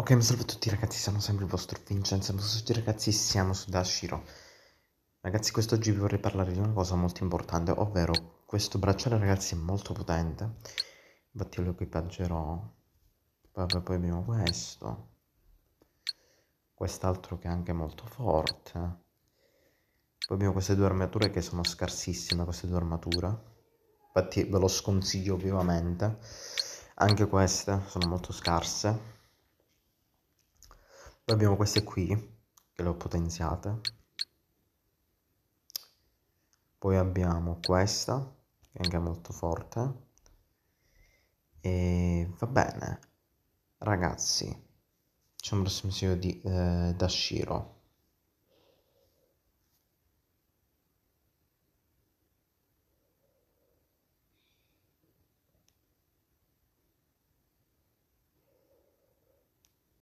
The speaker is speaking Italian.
Ok, mi salve a tutti ragazzi, sono sempre il vostro Vincenzo, mi tutti ragazzi, siamo su Dashiro. Ragazzi, quest'oggi vi vorrei parlare di una cosa molto importante, ovvero questo bracciale ragazzi è molto potente. Infatti lo equipaggerò. Poi, poi abbiamo questo. Quest'altro che è anche molto forte. Poi abbiamo queste due armature che sono scarsissime, queste due armature. Infatti ve lo sconsiglio vivamente. Anche queste sono molto scarse abbiamo queste qui che le ho potenziate poi abbiamo questa che è anche molto forte e va bene ragazzi c'è un prossimo video di eh, Dashiro